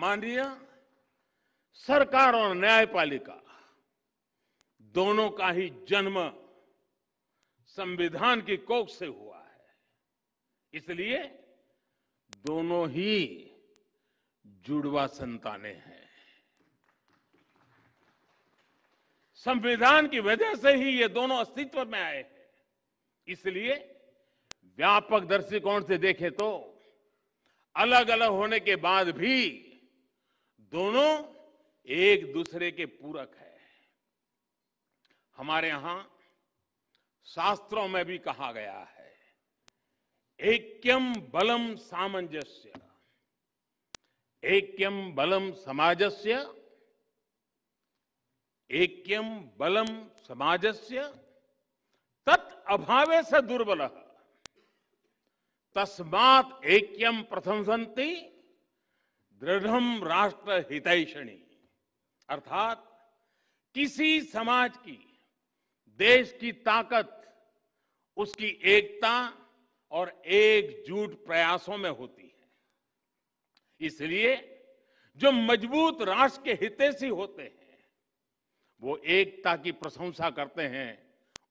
माननीय सरकार और न्यायपालिका दोनों का ही जन्म संविधान की कोख से हुआ है इसलिए दोनों ही जुड़वा संताने हैं संविधान की वजह से ही ये दोनों अस्तित्व में आए हैं इसलिए व्यापक दृष्टिकोण से देखें तो अलग अलग होने के बाद भी दोनों एक दूसरे के पूरक है हमारे यहां शास्त्रों में भी कहा गया है एक्यम बलम सामंजस्य एक्यम बलम समाजस्य एक्यम बलम समाजस्य तत् अभावे से दुर्बल तस्मात एक्यम प्रशंसंती दृढ़ राष्ट्र हितैषणी अर्थात किसी समाज की देश की ताकत उसकी एकता और एकजुट प्रयासों में होती है इसलिए जो मजबूत राष्ट्र के से होते हैं वो एकता की प्रशंसा करते हैं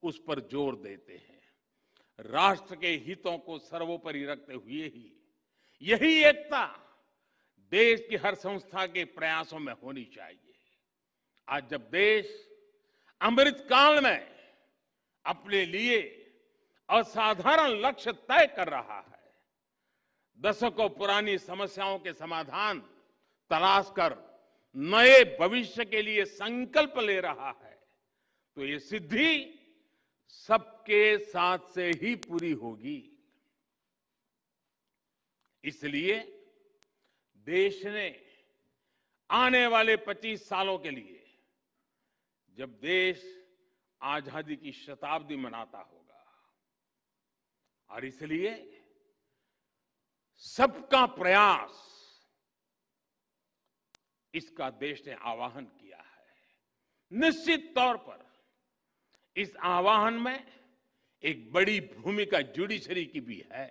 उस पर जोर देते हैं राष्ट्र के हितों को सर्वोपरि रखते हुए ही यही एकता देश की हर संस्था के प्रयासों में होनी चाहिए आज जब देश अमृत काल में अपने लिए असाधारण लक्ष्य तय कर रहा है दशकों पुरानी समस्याओं के समाधान तलाश कर नए भविष्य के लिए संकल्प ले रहा है तो ये सिद्धि सबके साथ से ही पूरी होगी इसलिए देश ने आने वाले 25 सालों के लिए जब देश आजादी की शताब्दी मनाता होगा और इसलिए सबका प्रयास इसका देश ने आवाहन किया है निश्चित तौर पर इस आह्वान में एक बड़ी भूमिका जुडिशरी की भी है